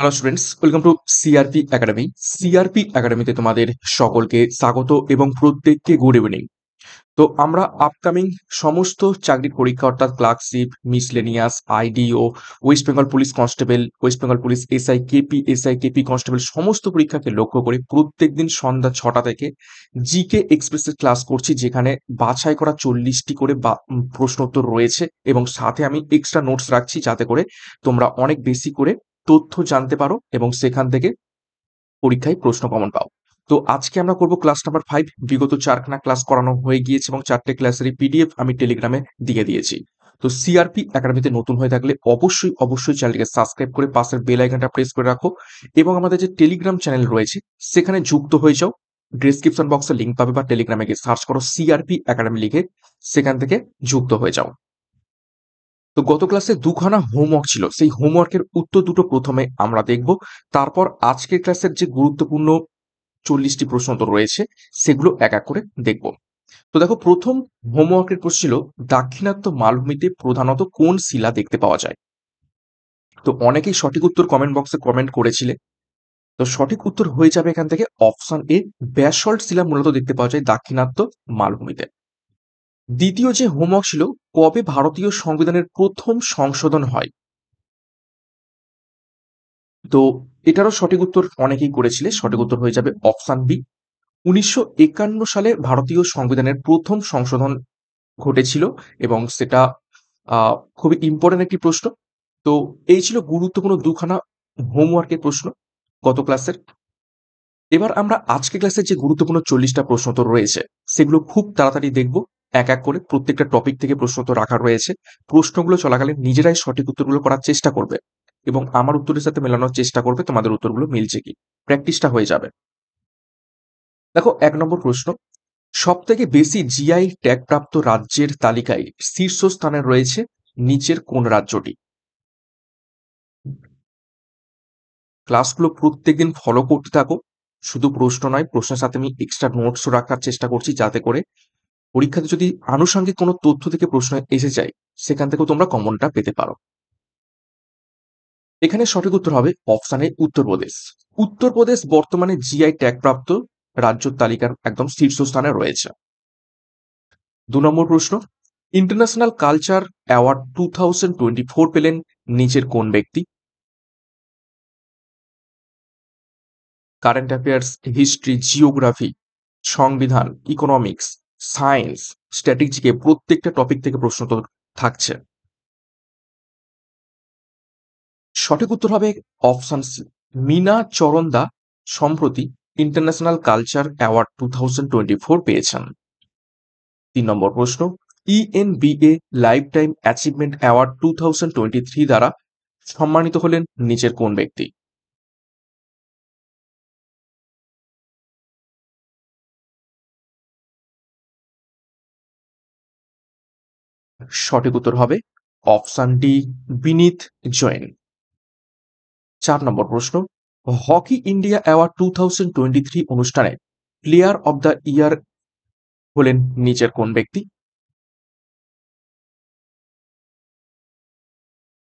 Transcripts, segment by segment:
Hello students welcome to CRP academy CRP একাডেমিতে তোমাদের সকলকে স্বাগত এবং প্রত্যেককে গুড ইভিনিং তো আমরা আপকামিং সমস্ত চাকরির পরীক্ষা অর্থাৎ ক্লার্কশিপ মিসলেনিয়াস আইডিও west Bengal police constable west Bengal police SI KP SI KP constable সমস্ত পরীক্ষাকে লক্ষ্য করে প্রত্যেক দিন সন্ধ্যা ছটা থেকে জিকে এক্সপ্রেসের ক্লাস করছি যেখানে বাছাই করা চল্লিশটি করে প্রশ্নোত্তর রয়েছে এবং সাথে আমি এক্সট্রা নোটস রাখছি যাতে করে তোমরা অনেক বেশি করে তথ্য জানতে পারো এবং সেখান থেকে পরীক্ষায় প্রশ্ন কমন পাও তো আজকে আমরা করব ক্লাস নাম্বার ফাইভ বিগত চারখানা ক্লাস করানো হয়ে গিয়েছে এবং চারটে ক্লাসেরই পিডিএফ আমি টেলিগ্রামে দিয়ে দিয়েছি তো সিআরপি একাডেমিতে নতুন হয়ে থাকলে অবশ্যই অবশ্যই চ্যানেলকে সাবস্ক্রাইব করে পাশের বেল আইকনটা প্রেস করে রাখো এবং আমাদের যে টেলিগ্রাম চ্যানেল রয়েছে সেখানে যুক্ত হয়ে যাও ডিসক্রিপশন বক্সে লিঙ্ক পাবে বা টেলিগ্রামে গিয়ে সার্চ করো সিআরপি একাডেমি লিখে সেখান থেকে যুক্ত হয়ে যাও তো গত ক্লাসে দুখানা হোমওয়ার্ক ছিল সেই হোমওয়ার্কের উত্তর দুটো প্রথমে আমরা দেখব তারপর আজকের ক্লাসের যে গুরুত্বপূর্ণ চল্লিশটি প্রশ্ন তো রয়েছে সেগুলো এক এক করে দেখব তো দেখো প্রথম হোমওয়ার্কের প্রশ্ন ছিল দাক্ষিণাত্য মালভূমিতে প্রধানত কোন শিলা দেখতে পাওয়া যায় তো অনেকেই সঠিক উত্তর কমেন্ট বক্সে কমেন্ট করেছিলে তো সঠিক উত্তর হয়ে যাবে এখান থেকে অপশন এ ব্যাসল্ট শিলা মূলত দেখতে পাওয়া যায় দাক্ষিণাত্য মালভূমিতে দ্বিতীয় যে হোমওয়ার্ক ছিল কবে ভারতীয় সংবিধানের প্রথম সংশোধন হয় তো এটারও সঠিক উত্তর অনেকেই করেছিলে সঠিক উত্তর হয়ে যাবে অপশান বি উনিশশো সালে ভারতীয় সংবিধানের প্রথম সংশোধন ঘটেছিল এবং সেটা খুবই ইম্পর্টেন্ট একটি প্রশ্ন তো এই ছিল গুরুত্বপূর্ণ দুখানা হোমওয়ার্কের প্রশ্ন গত ক্লাসের এবার আমরা আজকে ক্লাসের যে গুরুত্বপূর্ণ চল্লিশটা প্রশ্ন তো রয়েছে সেগুলো খুব তাড়াতাড়ি দেখবো এক এক করে প্রত্যেকটা টপিক থেকে প্রশ্ন তো রাখা রয়েছে প্রশ্নগুলো চলাকালীন নিজেরাই সঠিক উত্তরগুলো করার চেষ্টা করবে এবং আমার উত্তরের সাথে মেলানোর চেষ্টা করবে তোমাদের উত্তরগুলো মিলছে কি প্র্যাকটিসটা হয়ে যাবে দেখো এক নম্বর প্রশ্ন সব থেকে বেশি জিআই ট্যাগ প্রাপ্ত রাজ্যের তালিকায় শীর্ষস্থানে রয়েছে নিচের কোন রাজ্যটি ক্লাসগুলো প্রত্যেকদিন ফলো করতে থাকো শুধু প্রশ্ন নয় প্রশ্নের সাথে আমি এক্সট্রা নোটসও রাখার চেষ্টা করছি যাতে করে পরীক্ষাতে যদি আনুষঙ্গিক কোনো তথ্য থেকে প্রশ্ন এসে যায় সেখান থেকেও তোমরা কমনটা পেতে পারো এখানে সঠিক উত্তর হবে অপশানে উত্তরপ্রদেশ উত্তরপ্রদেশ বর্তমানে জিআই ট্যাগ প্রাপ্ত রাজ্য তালিকার একদম শীর্ষস্থানে রয়েছে দু নম্বর প্রশ্ন international culture award two thousand twenty four পেলেন নিচের কোন ব্যক্তি কারেন্ট অ্যাফেয়ার্স হিস্ট্রি জিওগ্রাফি সংবিধান ইকোনমিক্স সায়েন্স স্ট্র্যাটেজিকে প্রত্যেকটা টপিক থেকে প্রশ্ন থাকছে সঠিক উত্তর হবে অপশন সি মিনা চরণদা সম্প্রতি international culture award two thousand twenty four পেয়েছেন তিন নম্বর প্রশ্ন ENBA lifetime achievement award two thousand twenty three দ্বারা সম্মানিত হলেন নিচের কোন ব্যক্তি সঠিক উত্তর হবে অপশান ডি বিনীত জৈন চার নম্বর প্রশ্ন hockey India award two thousand twenty three অনুষ্ঠানে প্লেয়ার অব দ্য ইয়ার হলেন নিচের কোন ব্যক্তি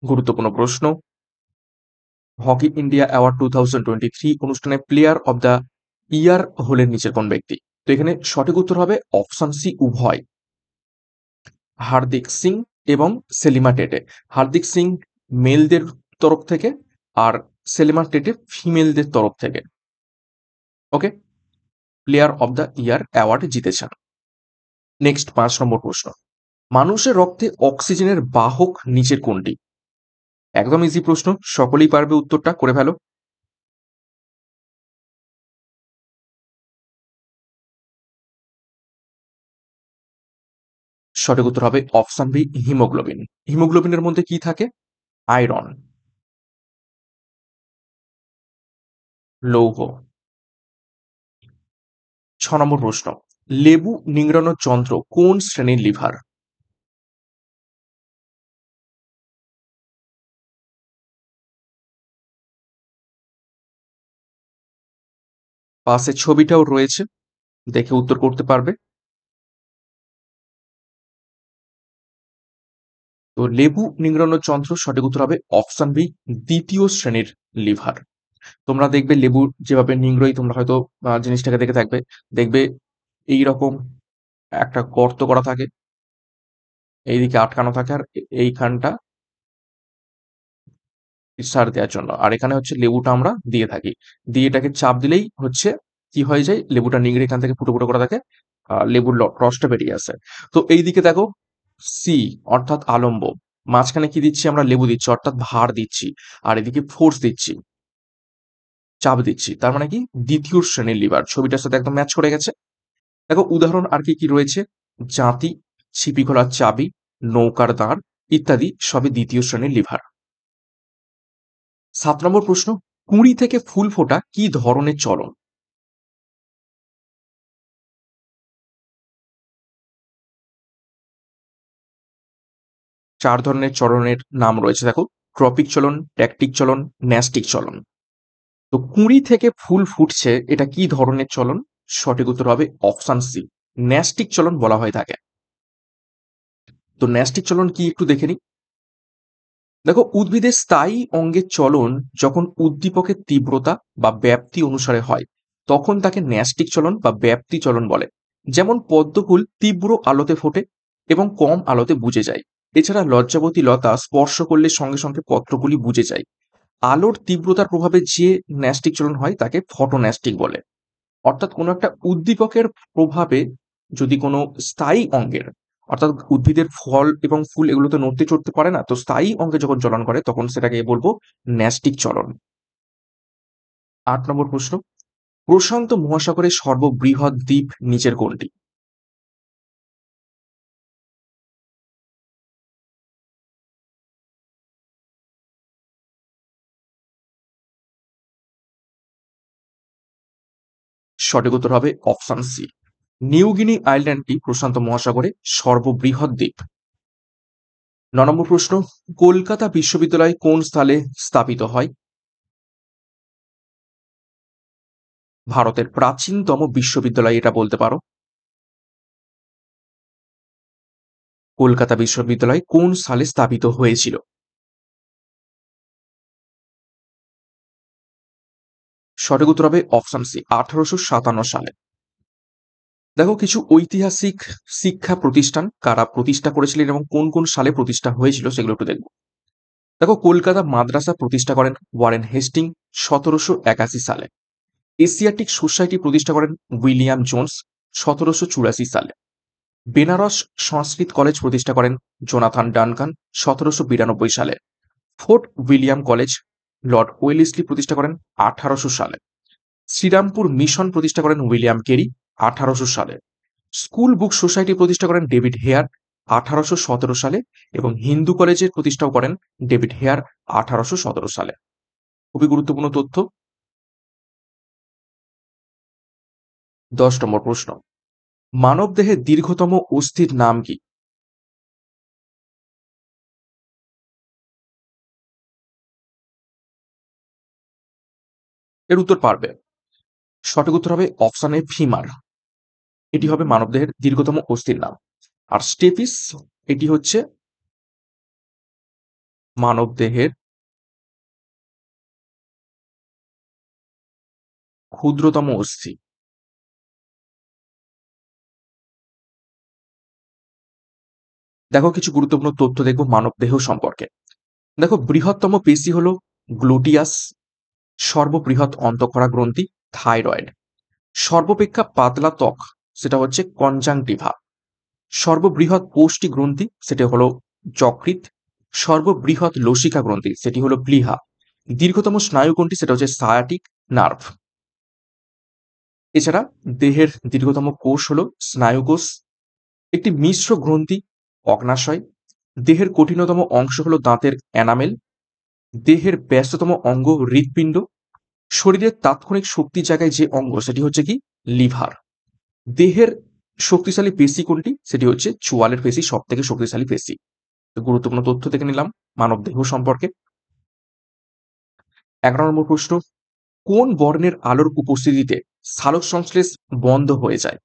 গুরুত্বপূর্ণ প্রশ্ন hockey India award two thousand twenty three অনুষ্ঠানে প্লেয়ার অব দ্য ইয়ার হলেন নিচের কোন ব্যক্তি তো এখানে সঠিক উত্তর হবে অপশান সি উভয় হার্দিক সিং এবং সেলিমা টেটে হার্দিক সিং মেলদের তরফ থেকে আর সেলিমা টেটে ফিমেলদের তরফ থেকে ওকে player of the year award জিতেছেন নেক্সট পাঁচ নম্বর প্রশ্ন মানুষের রক্তে অক্সিজেনের বাহক নিচের কোনটি একদম ইজি প্রশ্ন সকলেই পারবে উত্তরটা করে ফেলো সঠিক উত্তর হবে অপশন বি হিমোগ্লোবিন হিমোগ্লোবিনের মধ্যে কি থাকে আয়রন লৌহ ছ নম্বর প্রশ্ন লেবু নিংড়ানোর যন্ত্র কোন শ্রেণীর লিভার পাশে ছবিটাও রয়েছে দেখে উত্তর করতে পারবে তো লেবু নিংড়ানোর যন্ত্র সঠিক উত্তর হবে অপশন বি দ্বিতীয় শ্রেণীর লিভার তোমরা দেখবে লেবু যেভাবে নিংড়ই তোমরা হয়তো জিনিসটাকে দেখে থাকবে দেখবে এই রকম একটা গর্ত করা থাকে এইদিকে আটকানো থাকে আর এইখানটা সার দেওয়ার জন্য আর এখানে হচ্ছে লেবুটা আমরা দিয়ে থাকি দিয়ে এটাকে চাপ দিলেই হচ্ছে কি হয়ে যায় লেবুটা নিংড়ে এখান থেকে ফুটো ফুটো করা থাকে লেবুর রসটা বেরিয়ে আসে তো এইদিকে দেখো সি অর্থাৎ আলম্ব মাঝখানে কি দিচ্ছি আমরা লেবু দিচ্ছি অর্থাৎ ভার দিচ্ছি আর এদিকে ফোর্স দিচ্ছি চাপ দিচ্ছি তার মানে কি দ্বিতীয় শ্রেণীর লিভার ছবিটার সাথে একদম ম্যাচ করে গেছে দেখো উদাহরণ আর কি কি রয়েছে জাতি ছিপি খোলার চাবি নৌকার দাঁড় ইত্যাদি সবই দ্বিতীয় শ্রেণীর লিভার সাত নম্বর প্রশ্ন কুঁড়ি থেকে ফুল ফোটা কি ধরনের চলন চার ধরনের চলনের নাম রয়েছে দেখো ট্রপিক চলন ট্যাকটিক চলন ন্যাস্টিক চলন তো কুঁড়ি থেকে ফুল ফুটছে এটা কি ধরনের চলন সঠিক উত্তর হবে অপশান সি ন্যাস্টিক চলন বলা হয়ে থাকে তো ন্যাস্টিক চলন কি একটু দেখে নিই দেখো উদ্ভিদের স্থায়ী অঙ্গের চলন যখন উদ্দীপকের তীব্রতা বা ব্যাপ্তি অনুসারে হয় তখন তাকে ন্যাস্টিক চলন বা ব্যাপ্তি চলন বলে যেমন পদ্মফুল তীব্র আলোতে ফোটে এবং কম আলোতে বুঝে যায় এছাড়া লজ্জাবতী লতা স্পর্শ করলে সঙ্গে সঙ্গে পত্রগুলি বুঝে যায় আলোর তীব্রতার প্রভাবে যে ন্যাস্টিক চলন হয় তাকে ফটোন্যাস্টিক বলে অর্থাৎ কোনো একটা উদ্দীপকের প্রভাবে যদি কোনো স্থায়ী অঙ্গের অর্থাৎ উদ্ভিদের ফল এবং ফুল এগুলো তো নড়তে চড়তে পারে না তো স্থায়ী অঙ্গে যখন চলন করে তখন সেটাকে বলবো ন্যাস্টিক চলন আট নম্বর প্রশ্ন প্রশান্ত মহাসাগরের সর্ববৃহৎ দ্বীপ নিচের কোনটি সঠিক উত্তর হবে অপশন সি নিউগিনি আইল্যান্ডটি প্রশান্ত মহাসাগরে সর্ববৃহৎ দ্বীপ ন নম্বর প্রশ্ন কলকাতা বিশ্ববিদ্যালয় কোন স্থলে স্থাপিত হয় ভারতের প্রাচীনতম বিশ্ববিদ্যালয় এটা বলতে পারো কলকাতা বিশ্ববিদ্যালয় কোন সালে স্থাপিত হয়েছিল সঠিক উত্তর হবে অপশন সি আঠারোশো সাতান্ন সালে দেখো কিছু ঐতিহাসিক শিক্ষা প্রতিষ্ঠান কারা প্রতিষ্ঠা করেছিলেন এবং কোন কোন সালে প্রতিষ্ঠা হয়েছিল সেগুলো একটু দেখব দেখো কলকাতা মাদ্রাসা প্রতিষ্ঠা করেন ওয়ারেন হেস্টিং সতেরোশো একাশি সালে এশিয়াটিক সোসাইটি প্রতিষ্ঠা করেন উইলিয়াম জোন্স সতেরোশো চুরাশি সালে বেনারস সংস্কৃত কলেজ প্রতিষ্ঠা করেন জোনাথান ডানকান সতেরোশো বিরানব্বই সালে Fort William college Lord Wellesley প্রতিষ্ঠা করেন আঠারোশো সালে শ্রীরামপুর মিশন প্রতিষ্ঠা করেন উইলিয়াম কেরি আঠারোশো সালে স্কুল বুক সোসাইটি প্রতিষ্ঠা করেন ডেভিড হেয়ার আঠারোশো সালে এবং হিন্দু কলেজের প্রতিষ্ঠাও করেন ডেভিড হেয়ার আঠারোশো সালে খুবই গুরুত্বপূর্ণ তথ্য দশ নম্বর প্রশ্ন মানব দেহের দীর্ঘতম অস্থির নাম কি এর উত্তর পারবে সঠিক উত্তর হবে অপশন এ ফিমার এটি হবে মানবদেহের দীর্ঘতম অস্থির নাম আর স্টেপিস এটি হচ্ছে মানব দেহের ক্ষুদ্রতম অস্থি দেখো কিছু গুরুত্বপূর্ণ তথ্য দেখব মানব দেহ সম্পর্কে দেখো বৃহত্তম পেশি হলো গ্লুটিয়াস সর্ববৃহৎ অন্তঃকরা গ্রন্থি থাইরয়েড সর্বাপেক্ষা পাতলা ত্বক সেটা হচ্ছে কনজাংটিভা সর্ববৃহৎ পৌষ্টি গ্রন্থি সেটি হলো যকৃত সর্ববৃহৎ লসিকা গ্রন্থি সেটি হলো প্লিহা দীর্ঘতম স্নায়ু গ্রন্থি সেটা হচ্ছে সায়াটিক নার্ভ এছাড়া দেহের দীর্ঘতম কোষ হলো স্নায়ুকোষ একটি মিশ্র গ্রন্থি অগ্নাশয় দেহের কঠিনতম অংশ হলো দাঁতের অ্যানামেল দেহের ব্যস্ততম অঙ্গ হৃৎপিণ্ড শরীরের তাৎক্ষণিক শক্তি জায়গায় যে অঙ্গ সেটি হচ্ছে কি লিভার দেহের শক্তিশালী পেশি কোনটি সেটি হচ্ছে চোয়ালের পেশি সব থেকে শক্তিশালী পেশি গুরুত্বপূর্ণ তথ্য থেকে নিলাম মানব দেহ সম্পর্কে এগারো নম্বর প্রশ্ন কোন বর্ণের আলোর উপস্থিতিতে সালোক সংশ্লেষ বন্ধ হয়ে যায়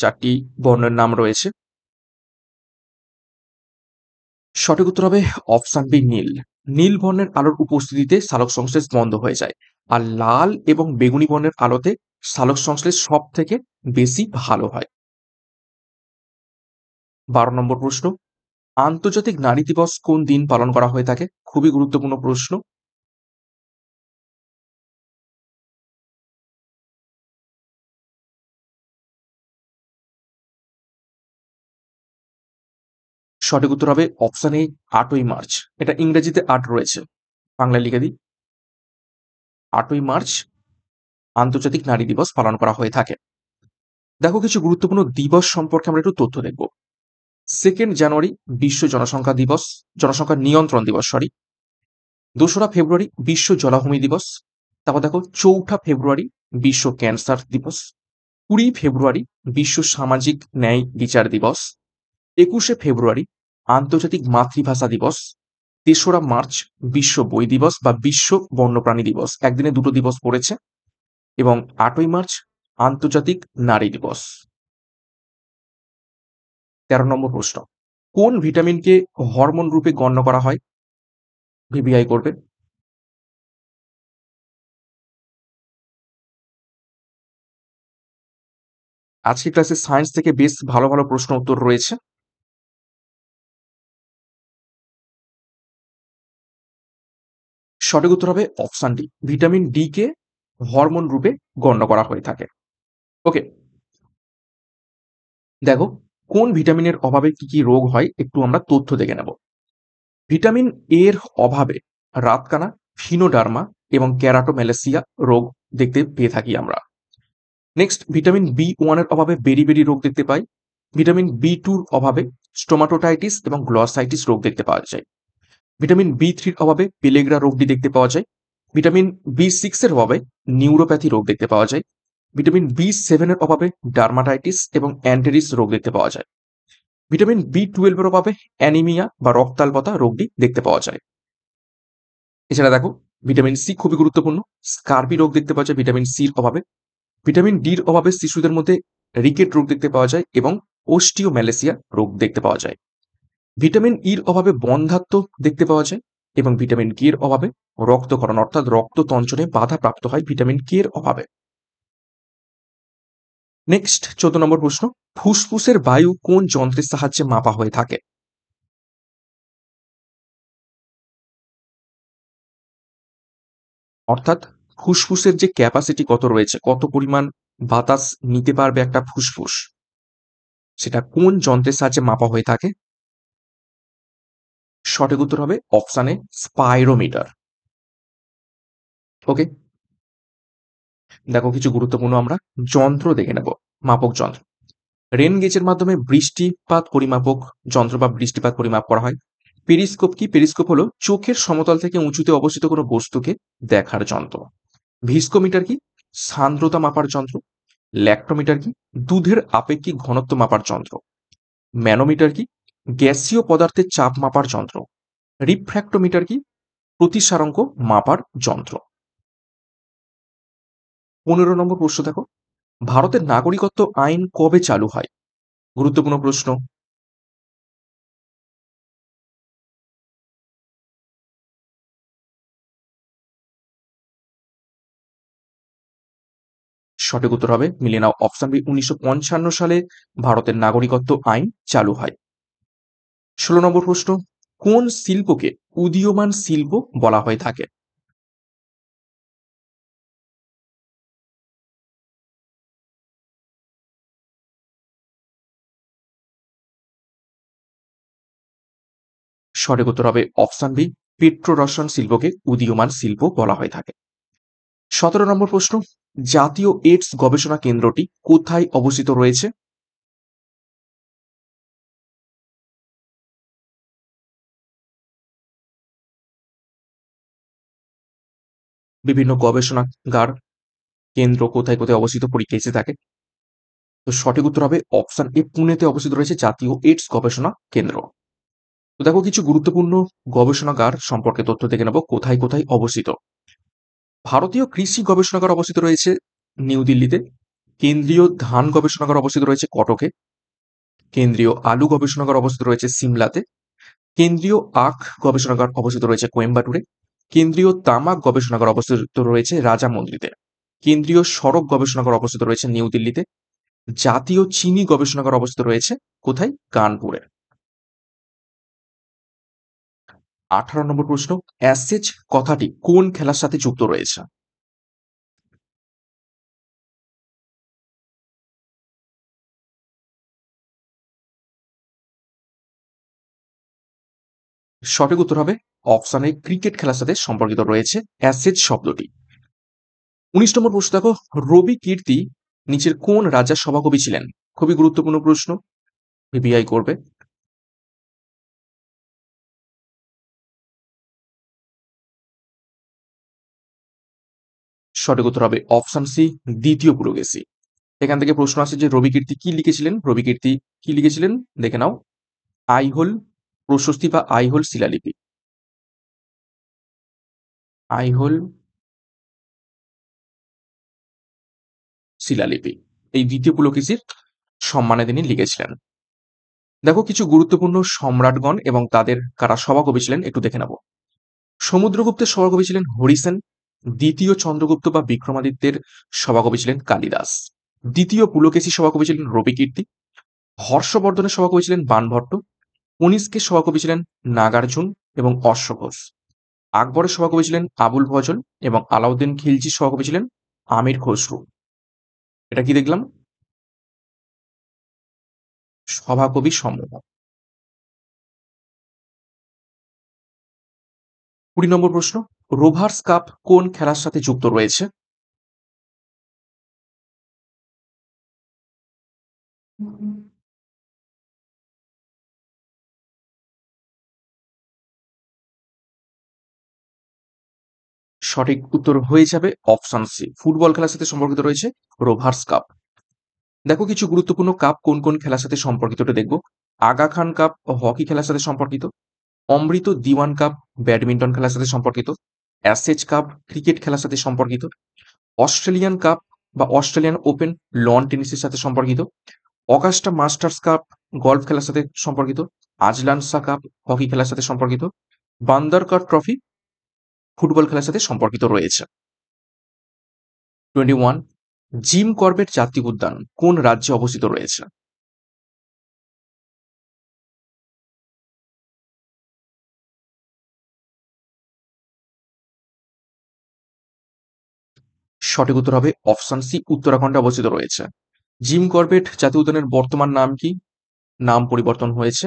চারটি বর্ণের নাম রয়েছে সঠিক উত্তর হবে অপশান বি নীল নীল বর্ণের আলোর উপস্থিতিতে শালক সংশ্লেষ বন্ধ হয়ে যায় আর লাল এবং বেগুনি বর্ণের আলোতে শালক সংশ্লেষ সব থেকে বেশি ভালো হয় বারো নম্বর প্রশ্ন আন্তর্জাতিক নারী দিবস কোন দিন পালন করা হয়ে থাকে খুবই গুরুত্বপূর্ণ প্রশ্ন সঠিক উত্তর হবে অপশন এ আটই মার্চ এটা ইংরেজিতে আট রয়েছে বাংলায় লিখে দিই আটই মার্চ আন্তর্জাতিক নারী দিবস পালন করা হয়ে থাকে দেখো কিছু গুরুত্বপূর্ণ দিবস সম্পর্কে আমরা একটু তথ্য দেখব সেকেন্ড জানুয়ারি বিশ্ব জনসংখ্যা দিবস জনসংখ্যা নিয়ন্ত্রণ দিবস সরি দোসরা ফেব্রুয়ারি বিশ্ব জলাভূমি দিবস তারপর দেখো চৌঠা ফেব্রুয়ারি বিশ্ব ক্যান্সার দিবস কুড়ি ফেব্রুয়ারি বিশ্ব সামাজিক ন্যায় বিচার দিবস একুশে ফেব্রুয়ারি আন্তর্জাতিক মাতৃভাষা দিবস তেসরা মার্চ বিশ্ব বই দিবস বা বিশ্ব বন্যপ্রাণী দিবস একদিনে দুটো দিবস পড়েছে এবং আটই মার্চ আন্তর্জাতিক নারী দিবস তেরো নম্বর প্রশ্ন কোন ভিটামিনকে হরমোন রূপে গণ্য করা হয় ভিভিআই করবে আজকের ক্লাসে সায়েন্স থেকে বেশ ভালো ভালো প্রশ্ন উত্তর রয়েছে সঠিক উত্তর হবে অপশান ডি ভিটামিন ডি কে হরমোন রূপে গণ্য করা হয়ে থাকে ওকে দেখো কোন ভিটামিনের অভাবে কি কি রোগ হয় একটু আমরা তথ্য দেখে নেব ভিটামিন এর অভাবে রাতকানা ফিনোডার্মা এবং ক্যারাটোমেলেসিয়া রোগ দেখতে পেয়ে থাকি আমরা নেক্সট ভিটামিন বি ওয়ানের অভাবে বেরি বেরি রোগ দেখতে পাই ভিটামিন বি টুর অভাবে স্টোমাটোটাইটিস এবং গ্লসাইটিস রোগ দেখতে পাওয়া যায় ভিটামিন বি থ্রির অভাবে পেলেগ্রা রোগটি দেখতে পাওয়া যায় ভিটামিন বি সিক্সের অভাবে নিউরোপ্যাথি রোগ দেখতে পাওয়া যায় ভিটামিন বি সেভেনের অভাবে ডার্মাটাইটিস এবং অ্যান্টেরিস রোগ দেখতে পাওয়া যায় ভিটামিন বি টুয়েলভের অভাবে অ্যানিমিয়া বা রক্তাল্পতা রোগটি দেখতে পাওয়া যায় এছাড়া দেখো ভিটামিন সি খুবই গুরুত্বপূর্ণ স্কার্পি রোগ দেখতে পাওয়া যায় ভিটামিন সির অভাবে ভিটামিন ডির অভাবে শিশুদের মধ্যে রিকেট রোগ দেখতে পাওয়া যায় এবং ওস্টিওম্যালেসিয়া রোগ দেখতে পাওয়া যায় ভিটামিন ইর e অভাবে বন্ধাত্ম দেখতে পাওয়া যায় এবং ভিটামিন কে এর অভাবে রক্তকরণ অর্থাৎ রক্ত তঞ্চনে বাধা প্রাপ্ত হয় ভিটামিন কে এর অভাবে নেক্সট চোদ্দ নম্বর প্রশ্ন ফুসফুসের বায়ু কোন যন্ত্রের সাহায্যে মাপা হয়ে থাকে অর্থাৎ ফুসফুসের যে ক্যাপাসিটি কত রয়েছে কত পরিমাণ বাতাস নিতে পারবে একটা ফুসফুস সেটা কোন যন্ত্রের সাহায্যে মাপা হয়ে থাকে সঠিক উত্তর হবে অপশানে স্পাইরোমিটার ওকে দেখো কিছু গুরুত্বপূর্ণ আমরা যন্ত্র দেখে নেব মাপক যন্ত্র রেন গেজের মাধ্যমে বৃষ্টিপাত পরিমাপক যন্ত্র বা বৃষ্টিপাত পরিমাপ করা হয় পেরিস্কোপ কি পেরিস্কোপ হলো চোখের সমতল থেকে উঁচুতে অবস্থিত কোনো বস্তুকে দেখার যন্ত্র ভিস্কোমিটার কি সান্দ্রতা মাপার যন্ত্র ল্যাক্টোমিটার কি দুধের আপেক্ষিক ঘনত্ব মাপার যন্ত্র ম্যানোমিটার কি গ্যাসীয় পদার্থের চাপ মাপার যন্ত্র রিফ্র্যাক্টোমিটার কি প্রতিসারাঙ্ক মাপার যন্ত্র পনেরো নম্বর প্রশ্ন দেখো ভারতের নাগরিকত্ব আইন কবে চালু হয় গুরুত্বপূর্ণ প্রশ্ন সঠিক উত্তর হবে মিলিয়ে নাও অপশন বি উনিশশো সালে ভারতের নাগরিকত্ব আইন চালু হয় ষোলো নম্বর প্রশ্ন কোন শিল্পকে উদীয়মান শিল্প বলা হয়ে থাকে সঠিক উত্তর হবে অপশান বি পেট্রোরসায়ন শিল্পকে উদীয়মান শিল্প বলা হয়ে থাকে সতেরো নম্বর প্রশ্ন জাতীয় এইডস গবেষণা কেন্দ্রটি কোথায় অবস্থিত রয়েছে বিভিন্ন গবেষণাগার কেন্দ্র কোথায় কোথায় অবস্থিত পরীক্ষা এসে থাকে তো সঠিক উত্তর হবে অপশন এ পুনেতে অবস্থিত রয়েছে জাতীয় এইডস গবেষণা কেন্দ্র তো দেখো কিছু গুরুত্বপূর্ণ গবেষণাগার সম্পর্কে তথ্য দেখে নেব কোথায় কোথায় অবস্থিত ভারতীয় কৃষি গবেষণাগার অবস্থিত রয়েছে নিউ দিল্লিতে কেন্দ্রীয় ধান গবেষণাগার অবস্থিত রয়েছে কটকে কেন্দ্রীয় আলু গবেষণাগার অবস্থিত রয়েছে সিমলাতে কেন্দ্রীয় আখ গবেষণাগার অবস্থিত রয়েছে কোয়েম্বাটুরে কেন্দ্রীয় তামাক গবেষণাগার অবস্থিত রয়েছে রাজামন্দিতে কেন্দ্রীয় সড়ক গবেষণাগার অবস্থিত রয়েছে নিউ দিল্লিতে জাতীয় চিনি গবেষণাগার অবস্থিত রয়েছে কোথায় কানপুরে আঠারো নম্বর প্রশ্ন অ্যাসেজ কথাটি কোন খেলার সাথে যুক্ত রয়েছে সঠিক উত্তর হবে অপশানে ক্রিকেট খেলার সাথে সম্পর্কিত রয়েছে অ্যাসেজ শব্দটি উনিশ নম্বর প্রশ্ন দেখো রবি কীর্তি নিচের কোন রাজার সভাকবি ছিলেন খুবই গুরুত্বপূর্ণ প্রশ্ন বিবিআই করবে সঠিক উত্তর হবে অপশন সি দ্বিতীয় পুরোগেসি এখান থেকে প্রশ্ন আছে যে রবি কীর্তি কি লিখেছিলেন রবি কীর্তি কি লিখেছিলেন দেখে নাও আই হোল প্রশস্তি বা আইহোল শিলালিপি আইহোল শিলালিপি এই দ্বিতীয় পুলকেশীর সম্মানে তিনি লিখেছিলেন দেখো কিছু গুরুত্বপূর্ণ সম্রাটগণ এবং তাদের কারা সভাকবি ছিলেন একটু দেখে নেব সমুদ্রগুপ্তের সভাকবি ছিলেন হরিসেন দ্বিতীয় চন্দ্রগুপ্ত বা বিক্রমাদিত্যের সভাকবি ছিলেন কালিদাস দ্বিতীয় পুলকেশী সভাকবি ছিলেন রবিকীর্তি হর্ষবর্ধনের সভাকবি ছিলেন বানভট্ট উনিশকে সভাকবি ছিলেন নাগার্জুন এবং অশ্ব ঘোষ আকবরের সভাকবি ছিলেন আবুল ভজন এবং আলাউদ্দিন খিলজির সভাকবি ছিলেন আমির খসরু এটা কি দেখলাম সভাকবি সমূহ কুড়ি নম্বর প্রশ্ন রোভার্স কাপ কোন খেলার সাথে যুক্ত রয়েছে সঠিক উত্তর হয়ে যাবে অপশন সি ফুটবল খেলার সাথে সম্পর্কিত রয়েছে রোভার্স কাপ দেখো কিছু গুরুত্বপূর্ণ কাপ কোন কোন খেলার সাথে সম্পর্কিত দেখব আগা খান কাপ হকি খেলার সাথে সম্পর্কিত অমৃত দিওয়ান কাপ ব্যাডমিন্টন খেলার সাথে সম্পর্কিত অ্যাসেজ কাপ ক্রিকেট খেলার সাথে সম্পর্কিত অস্ট্রেলিয়ান কাপ বা অস্ট্রেলিয়ান ওপেন লন টেনিসের সাথে সম্পর্কিত অগাস্টা মাস্টার্স কাপ গল্ফ খেলার সাথে সম্পর্কিত আজলানসা কাপ হকি খেলার সাথে সম্পর্কিত বান্দারকার ট্রফি ফুটবল খেলার সাথে সম্পর্কিত রয়েছে টোয়েন্টি ওয়ান জিম করবেট জাতীয় উদ্যান কোন রাজ্যে অবস্থিত রয়েছে সঠিক উত্তর হবে অপশন সি উত্তরাখণ্ডে অবস্থিত রয়েছে জিম করবেট জাতীয় উদ্যানের বর্তমান নাম কি নাম পরিবর্তন হয়েছে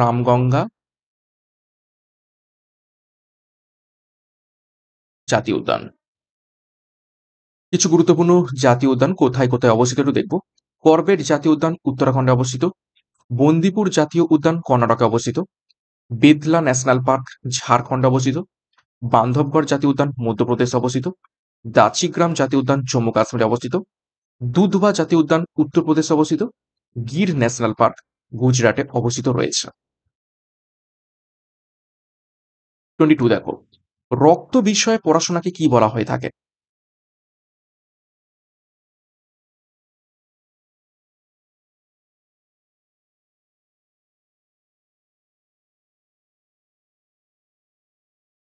রামগঙ্গা জাতীয় উদ্যান কিছু গুরুত্বপূর্ণ জাতীয় উদ্যান কোথায় কোথায় অবস্থিত একটু দেখব করবেট জাতীয় উদ্যান উত্তরাখণ্ডে অবস্থিত বন্দিপুর জাতীয় উদ্যান কর্ণাটকে অবস্থিত বেদলা ন্যাশনাল পার্ক ঝাড়খণ্ডে অবস্থিত বান্ধবগড় জাতীয় উদ্যান মধ্যপ্রদেশে অবস্থিত দাচিগ্রাম জাতীয় উদ্যান জম্মু কাশ্মীরে অবস্থিত দুধবা জাতীয় উদ্যান উত্তরপ্রদেশে অবস্থিত গির ন্যাশনাল পার্ক গুজরাটে অবস্থিত রয়েছে টোয়েন্টি টু দেখো রক্ত বিষয়ে পড়াশোনাকে কি বলা হয়ে থাকে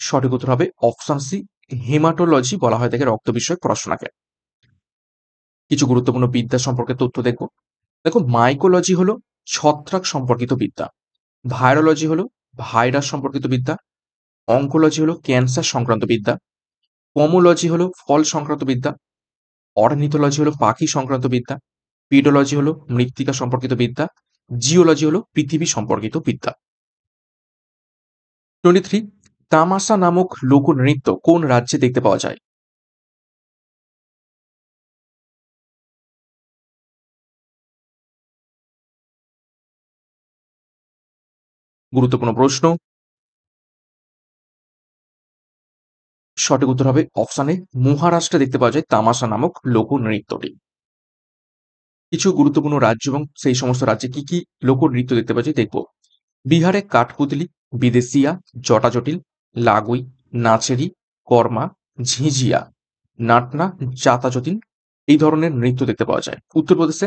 সঠিক উত্তর হবে অপশন সি হেমাটোলজি বলা হয় থাকে রক্ত বিষয়ে পড়াশোনাকে কিছু গুরুত্বপূর্ণ বিদ্যা সম্পর্কে তথ্য দেখব দেখো মাইকোলজি হলো ছত্রাক সম্পর্কিত বিদ্যা ভাইরোলজি হলো ভাইরাস সম্পর্কিত বিদ্যা অঙ্কোলজি হলো ক্যান্সার সংক্রান্ত বিদ্যা পমোলজি হলো ফল সংক্রান্ত বিদ্যা অর্নিথোলজি হলো পাখি সংক্রান্ত বিদ্যা পিডোলজি হলো মৃত্তিকা সম্পর্কিত বিদ্যা জিওলজি হলো পৃথিবী সম্পর্কিত বিদ্যা টোয়েন্টি থ্রি তামাশা নামক লোকনৃত্য কোন রাজ্যে দেখতে পাওয়া যায় গুরুত্বপূর্ণ প্রশ্ন সঠিক উত্তর হবে অপশানে মহারাষ্ট্রে দেখতে পাওয়া যায় তামাশা নামক লোকনৃত্যটি কিছু গুরুত্বপূর্ণ রাজ্য এবং সেই সমস্ত রাজ্যে কি কি লোকনৃত্য দেখতে পাওয়া যায় দেখব বিহারে কাঠপুতলি বিদেশিয়া জটাজটিল লাগুই নাচেরি কর্মা ঝিঁঝিয়া নাটনা জাতাজতিন এই ধরনের নৃত্য দেখতে পাওয়া যায় উত্তরপ্রদেশে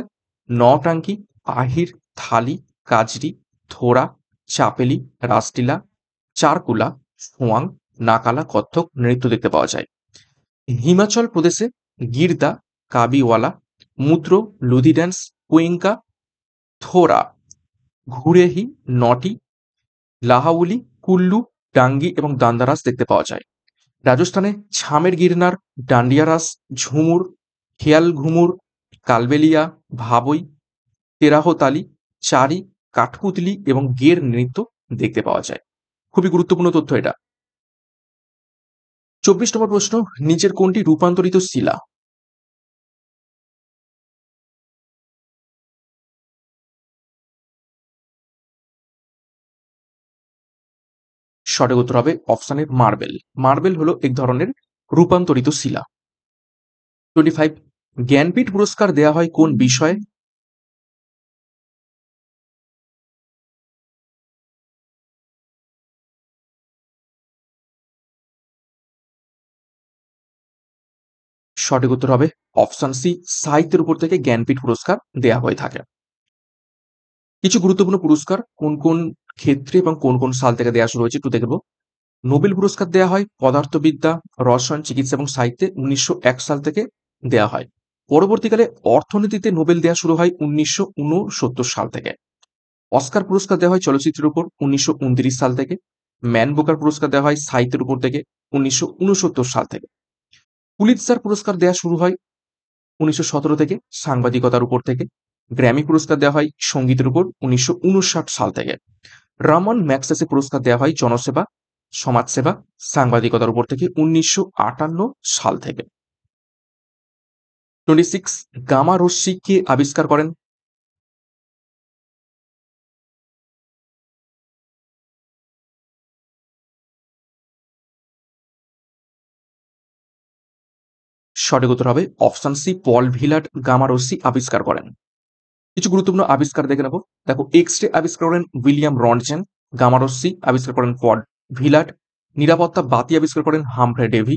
নটাঙ্কি আহির থালি কাজরি থোড়া চাপেলি রাসটিলা চারকুলা সোয়াং নাকালা কত্থক নৃত্য দেখতে পাওয়া যায় হিমাচল প্রদেশে গির্দা কাবিওয়ালা মূত্র লুদি ড্যান্স কুয়েঙ্কা থোরা ঘুরেহি নটি লাহাউলি কুল্লু ডাঙ্গি এবং দান্দারাস দেখতে পাওয়া যায় রাজস্থানে ছামের গিরনার ডান্ডিয়ারাস ঝুমুর হেয়াল ঘুমুর কালবেলিয়া ভাবই তেরাহতালি চারি কাঠপুতলি এবং গের নৃত্য দেখতে পাওয়া যায় খুবই গুরুত্বপূর্ণ তথ্য এটা চব্বিশ নম্বর প্রশ্ন নিচের কোনটি রূপান্তরিত শিলা সঠিক উত্তর হবে অপশানের মার্বেল মার্বেল হলো এক ধরনের রূপান্তরিত শিলা টোয়েন্টি ফাইভ জ্ঞানপীঠ পুরস্কার দেয়া হয় কোন বিষয়ে সঠিক উত্তর হবে অপশন সি সাহিত্যের উপর থেকে জ্ঞানপীঠ পুরস্কার দেয়া হয়ে থাকে কিছু গুরুত্বপূর্ণ পুরস্কার কোন কোন ক্ষেত্রে এবং কোন কোন সাল থেকে দেওয়া শুরু হয়েছে একটু দেখব নোবেল পুরস্কার দেওয়া হয় পদার্থবিদ্যা রসায়ন চিকিৎসা এবং সাহিত্যে উনিশশো সাল থেকে দেয়া হয় পরবর্তীকালে অর্থনীতিতে নোবেল দেওয়া শুরু হয় উনিশশো সাল থেকে অস্কার পুরস্কার দেওয়া হয় চলচ্চিত্রের উপর উনিশশো সাল থেকে ম্যান বুকার পুরস্কার দেওয়া হয় সাহিত্যের উপর থেকে উনিশশো সাল থেকে পুলিৎসার পুরস্কার দেয়া শুরু হয় উনিশশো থেকে সাংবাদিকতার উপর থেকে গ্র্যামি পুরস্কার দেওয়া হয় সঙ্গীতের উপর উনিশশো সাল থেকে রামন ম্যাক্সেসে পুরস্কার দেওয়া হয় জনসেবা সমাজসেবা সাংবাদিকতার উপর থেকে উনিশশো সাল থেকে টোয়েন্টি সিক্স গামা রশ্মি কে আবিষ্কার করেন সঠিক উত্তর হবে অপশন সি পল ভিলাট গামারোসি আবিষ্কার করেন কিছু গুরুত্বপূর্ণ আবিষ্কার দেখে নেব দেখো এক্স রে আবিষ্কার করেন উইলিয়াম রনচেন গামারোসি আবিষ্কার করেন পল ভিলাট নিরাপত্তা বাতি আবিষ্কার করেন হামফ্রে ডেভি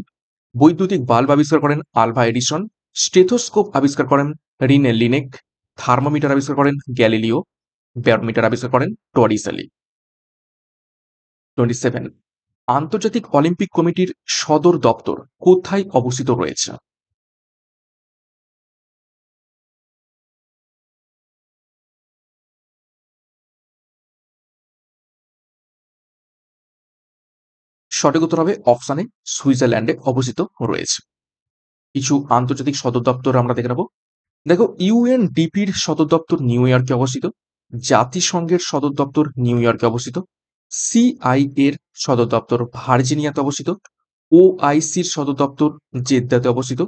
বৈদ্যুতিক বাল্ব আবিষ্কার করেন আলভা এডিসন স্টেথোস্কোপ আবিষ্কার করেন রিনে লিনেক থার্মোমিটার আবিষ্কার করেন গ্যালিলিও ব্যারোমিটার আবিষ্কার করেন টরিসালি টোয়েন্টি সেভেন আন্তর্জাতিক অলিম্পিক কমিটির সদর দপ্তর কোথায় অবস্থিত রয়েছে সঠিক উত্তর হবে অপশানে সুইজারল্যান্ডে অবস্থিত রয়েছে কিছু আন্তর্জাতিক সদর দপ্তর আমরা দেখে নেব দেখো ইউএন ডিপির সদর দপ্তর নিউ ইয়র্কে অবস্থিত জাতিসংঘের সদর দপ্তর নিউ ইয়র্কে অবস্থিত সিআই এর সদর দপ্তর ভার্জিনিয়াতে অবস্থিত ওআইসির সদর দপ্তর জেদ্দাতে অবস্থিত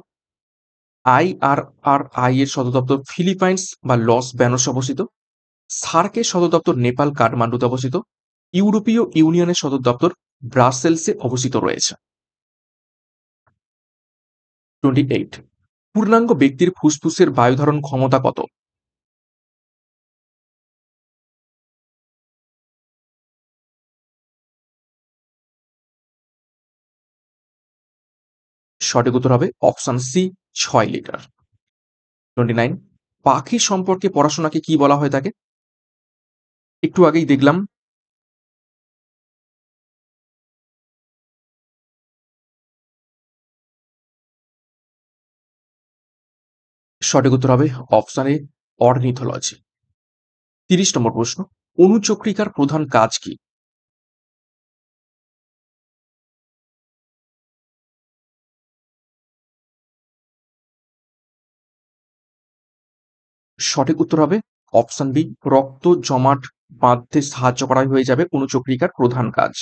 আইআরআরআই এর সদর দপ্তর ফিলিপাইন্স বা লস ব্যানস অবস্থিত সার্কের সদর দপ্তর নেপাল কাঠমান্ডুতে অবস্থিত ইউরোপীয় ইউনিয়নের সদর দপ্তর ব্রাসেলসে অবস্থিত রয়েছে টোয়েন্টি এইট পূর্ণাঙ্গ ব্যক্তির ফুসফুসের বায়ু ক্ষমতা কত সঠিক উত্তর হবে অপশন সি ছয় লিটার টোয়েন্টি নাইন পাখি সম্পর্কে পড়াশোনাকে কি বলা হয়ে থাকে একটু আগেই দেখলাম সঠিক উত্তর হবে অপশান এ অর্নিথোলজি তিরিশ নম্বর প্রশ্ন অনুচক্রিকার প্রধান কাজ কি সঠিক উত্তর হবে অপশন বি রক্ত জমাট বাঁধতে সাহায্য করা হয়ে যাবে অনুচক্রিকার প্রধান কাজ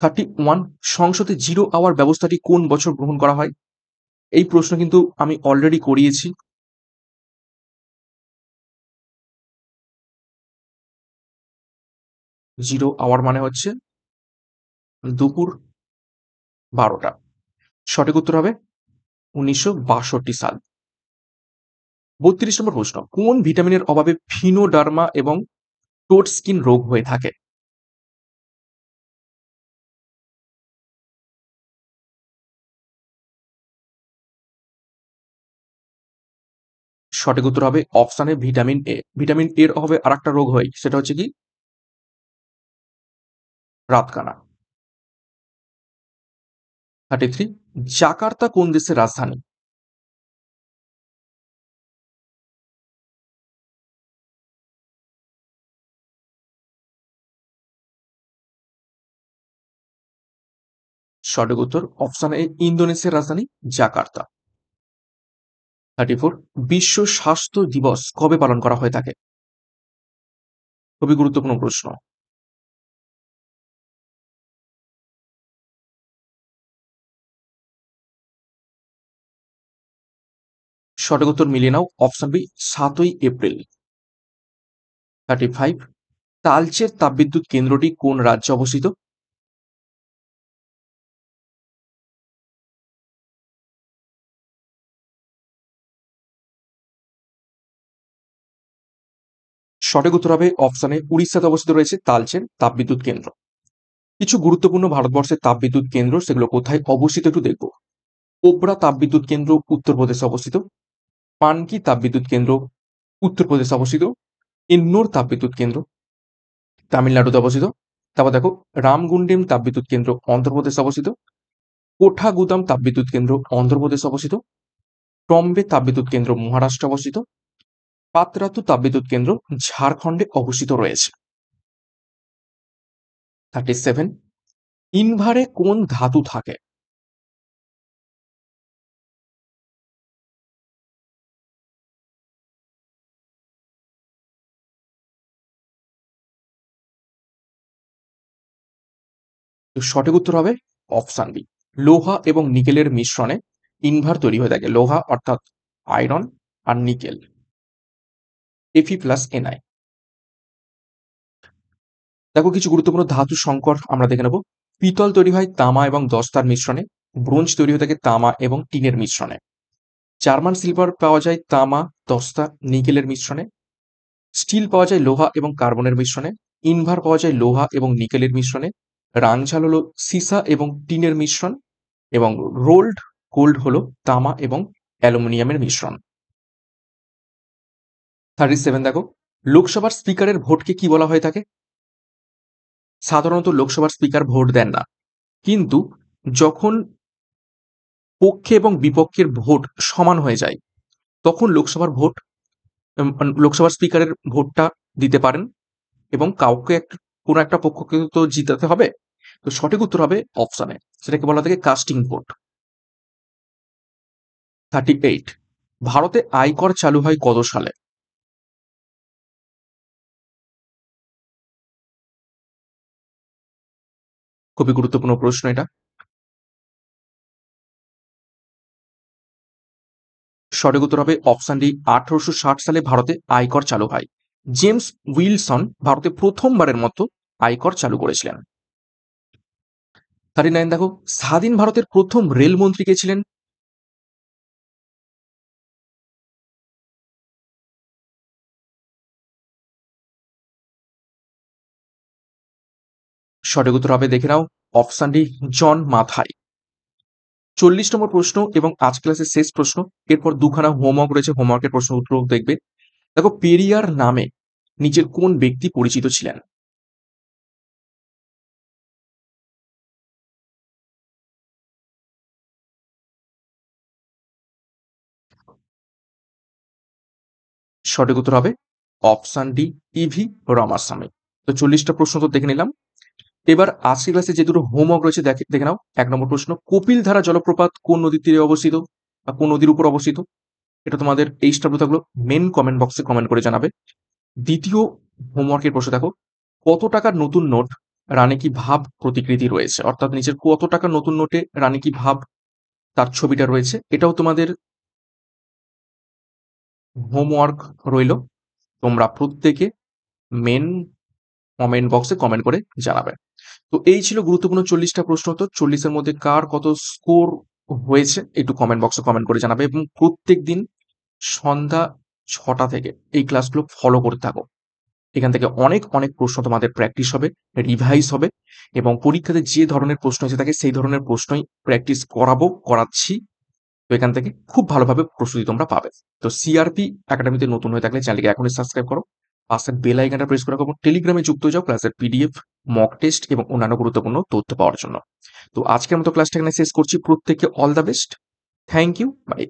থার্টি ওয়ান সংসদে জিরো আওয়ার ব্যবস্থাটি কোন বছর গ্রহণ করা হয় এই প্রশ্ন কিন্তু আমি অলরেডি করিয়েছি জিরো আওয়ার মানে হচ্ছে দুপুর বারোটা সঠিক উত্তর হবে উনিশশো সাল বত্রিশ নম্বর প্রশ্ন কোন ভিটামিনের অভাবে ফিনোডার্মা এবং টোট স্কিন রোগ হয়ে থাকে সঠিক উত্তর হবে অপশানে ভিটামিন এ ভিটামিন এর অভাবে আর একটা রোগ হয় সেটা হচ্ছে কি রাতকানা থার্টি থ্রি জাকার্তা কোন দেশের রাজধানী সঠিক উত্তর অপশান এ ইন্দোনেশিয়ার রাজধানী জাকার্তা থার্টি ফোর বিশ্ব স্বাস্থ্য দিবস কবে পালন করা হয়ে থাকে খুবই গুরুত্বপূর্ণ প্রশ্ন সঠিক উত্তর মিলিয়ে নাও অপশন বি সাতই এপ্রিল থার্টি ফাইভ তালচের তাপবিদ্যুৎ কেন্দ্রটি কোন রাজ্যে অবস্থিত সঠিক উত্তর হবে অপশানে উড়িষ্যাতে অবস্থিত রয়েছে তালচেন তাপবিদ্যুৎ কেন্দ্র কিছু গুরুত্বপূর্ণ ভারতবর্ষের তাপবিদ্যুৎ কেন্দ্র সেগুলো কোথায় অবস্থিত একটু দেখব ওবরা তাপবিদ্যুৎ কেন্দ্র উত্তরপ্রদেশে অবস্থিত পানকি তাপবিদ্যুৎ কেন্দ্র উত্তরপ্রদেশে অবস্থিত ইন্নোর তাপবিদ্যুৎ কেন্দ্র তামিলনাড়ুতে অবস্থিত তারপর দেখো রামগুন্ডিম তাপবিদ্যুৎ কেন্দ্র অন্ধ্রপ্রদেশে অবস্থিত কোঠাগুদাম তাপবিদ্যুৎ কেন্দ্র অন্ধ্রপ্রদেশে অবস্থিত টম্বে তাপবিদ্যুৎ কেন্দ্র মহারাষ্ট্রে অবস্থিত পাতরাতু তাপবিদ্যুৎ কেন্দ্র ঝাড়খণ্ডে অবস্থিত রয়েছে থার্টি সেভেন ইনভারে কোন ধাতু থাকে সঠিক উত্তর হবে অপশান বি লোহা এবং নিকেলের মিশ্রণে ইনভার তৈরি হয়ে থাকে লোহা অর্থাৎ আয়রন আর নিকেল এফি প্লাস এনআই দেখো কিছু গুরুত্বপূর্ণ ধাতু সংকর আমরা দেখে নেব পিতল তৈরি হয় তামা এবং দস্তার মিশ্রণে ব্রোঞ্জ তৈরি হয়ে থাকে তামা এবং টিনের মিশ্রণে জার্মান সিলভার পাওয়া যায় তামা দস্তা নিকেলের মিশ্রণে স্টিল পাওয়া যায় লোহা এবং কার্বনের মিশ্রণে ইনভার পাওয়া যায় লোহা এবং নিকেলের মিশ্রণে রাংঝাল হলো সিসা এবং টিনের মিশ্রণ এবং রোল্ড গোল্ড হলো তামা এবং অ্যালুমিনিয়ামের মিশ্রণ থার্টি সেভেন দেখো লোকসভার স্পিকারের ভোটকে কি বলা হয়ে থাকে সাধারণত লোকসভার স্পিকার ভোট দেন না কিন্তু যখন পক্ষে এবং বিপক্ষের ভোট সমান হয়ে যায় তখন লোকসভার ভোট মানে লোকসভার স্পিকারের ভোটটা দিতে পারেন এবং কাউকে একটা কোনো একটা পক্ষকে তো জিতাতে হবে তো সঠিক উত্তর হবে অপশানে সেটাকে বলা থাকে কাস্টিং ভোট থার্টি এইট ভারতে আয়কর চালু হয় কত সালে খুবই গুরুত্বপূর্ণ প্রশ্ন এটা। সঠিক উত্তর হবে অপশন ডি আঠারোশো সালে ভারতে আয়কর চালু হয় জেমস উইলসন ভারতে প্রথমবারের মতো আয়কর চালু করেছিলেন থার্টি নাইন দেখো স্বাধীন ভারতের প্রথম রেলমন্ত্রী কে ছিলেন সঠিক উত্তর হবে দেখে নাও অপশান ডি জন মাথাই চল্লিশ নম্বর প্রশ্ন এবং আজ ক্লাসের শেষ প্রশ্ন এরপর দুখানা হোমওয়ার্ক রয়েছে হোমওয়ার্কের প্রশ্ন উত্তর দেখবে দেখো পেরিয়ার নামে নিজের কোন ব্যক্তি পরিচিত ছিলেন সঠিক উত্তর হবে অপশান ডি ইভি রামাস্বামী তো চল্লিশটা প্রশ্ন তো দেখে নিলাম এবার আজকের ক্লাসে যে দুটো হোমওয়ার্ক রয়েছে দেখে দেখে নাও এক নম্বর প্রশ্ন কপিল ধারা জলপ্রপাত কোন নদীর তীরে অবস্থিত বা কোন নদীর উপর অবস্থিত এটা তোমাদের এই স্টাবলতাগুলো থাকলো মেন কমেন্ট বক্সে কমেন্ট করে জানাবে দ্বিতীয় হোমওয়ার্কের প্রশ্ন দেখো কত টাকার নতুন নোট রানে কি ভাব প্রতিকৃতি রয়েছে অর্থাৎ নিচের কত টাকার নতুন নোটে রানে কি ভাব তার ছবিটা রয়েছে এটাও তোমাদের হোমওয়ার্ক রইল তোমরা প্রত্যেকে মেন কমেন্ট বক্সে কমেন্ট করে জানাবে তো এই ছিল গুরুত্বপূর্ণ চল্লিশটা প্রশ্ন তো চল্লিশের মধ্যে কার কত স্কোর হয়েছে একটু কমেন্ট বক্সে কমেন্ট করে জানাবে এবং প্রত্যেক দিন সন্ধ্যা ছটা থেকে এই ক্লাসগুলো ফলো করতে থাকো এখান থেকে অনেক অনেক প্রশ্ন তোমাদের প্র্যাকটিস হবে রিভাইজ হবে এবং পরীক্ষাতে যে ধরনের প্রশ্ন এসে থাকে সেই ধরনের প্রশ্নই প্র্যাকটিস করাবো করাচ্ছি তো এখান থেকে খুব ভালোভাবে প্রস্তুতি তোমরা পাবে তো সিআরপি একাডেমিতে নতুন হয়ে থাকলে চ্যানেলকে এখনই সাবস্ক্রাইব করো পাশের বেল আইকনটা প্রেস করে রাখো এবং টেলিগ্রামে যুক্ত হয়ে যাও ক্লাসের পিডিএফ মক টেস্ট এবং অন্যান্য গুরুত্বপূর্ণ তথ্য পাওয়ার জন্য তো আজকের মতো ক্লাসটা এখানে শেষ করছি প্রত্যেককে all the best thank you by